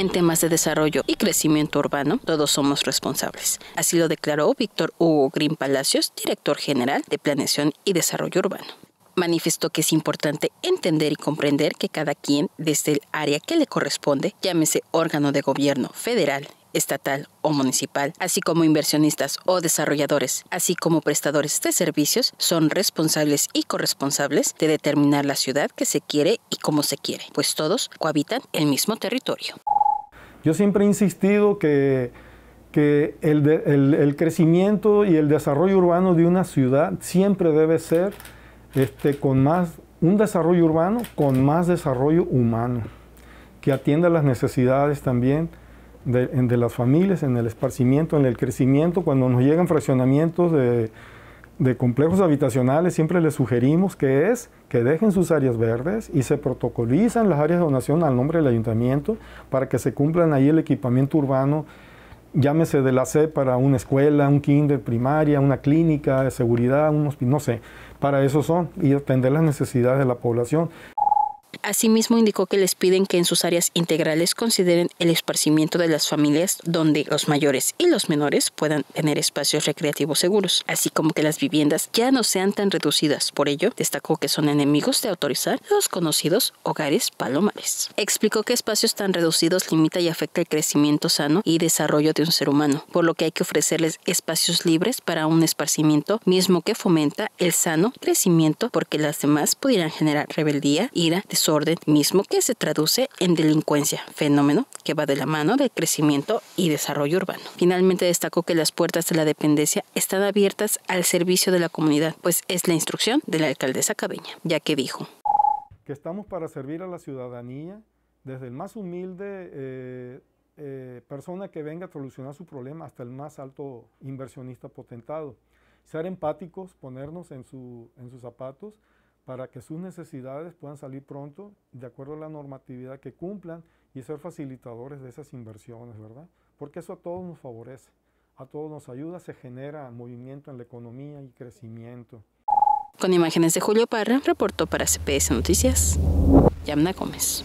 en temas de desarrollo y crecimiento urbano, todos somos responsables. Así lo declaró Víctor Hugo Green Palacios, director general de Planeación y Desarrollo Urbano manifestó que es importante entender y comprender que cada quien, desde el área que le corresponde, llámese órgano de gobierno federal, estatal o municipal, así como inversionistas o desarrolladores, así como prestadores de servicios, son responsables y corresponsables de determinar la ciudad que se quiere y cómo se quiere, pues todos cohabitan el mismo territorio. Yo siempre he insistido que, el, crecimiento y el desarrollo urbano de una ciudad siempre debe ser este, con más, un desarrollo urbano con más desarrollo humano, que atienda las necesidades también de las familias, en el esparcimiento, en el crecimiento, cuando nos llegan fraccionamientos de de complejos habitacionales siempre les sugerimos que es que dejen sus áreas verdes y se protocolizan las áreas de donación al nombre del ayuntamiento para que se cumplan ahí el equipamiento urbano, llámese de la C para una escuela, un kinder primaria, una clínica de seguridad, unos no sé, para eso son y atender las necesidades de la población. Asimismo, indicó que les piden que en sus áreas integrales consideren el esparcimiento de las familias donde los mayores y los menores puedan tener espacios recreativos seguros, así como que las viviendas ya no sean tan reducidas. Por ello, destacó que son enemigos de autorizar los conocidos hogares palomares. Explicó que espacios tan reducidos limita y afecta el crecimiento sano y desarrollo de un ser humano, por lo que hay que ofrecerles espacios libres para un esparcimiento mismo que fomenta el sano crecimiento porque las demás pudieran generar rebeldía, ira, desorden orden mismo que se traduce en delincuencia, fenómeno que va de la mano del crecimiento y desarrollo urbano. Finalmente destacó que las puertas de la dependencia están abiertas al servicio de la comunidad, pues es la instrucción de la alcaldesa Cabeña, ya que dijo que estamos para servir a la ciudadanía desde el más humilde eh, eh, persona que venga a solucionar su problema hasta el más alto inversionista potentado. Ser empáticos, ponernos en, en sus zapatos para que sus necesidades puedan salir pronto de acuerdo a la normatividad que cumplan y ser facilitadores de esas inversiones, ¿verdad? Porque eso a todos nos favorece, a todos nos ayuda, se genera movimiento en la economía y crecimiento. Con imágenes de Julio Parra, reportó para CPS Noticias, Yamna Gómez.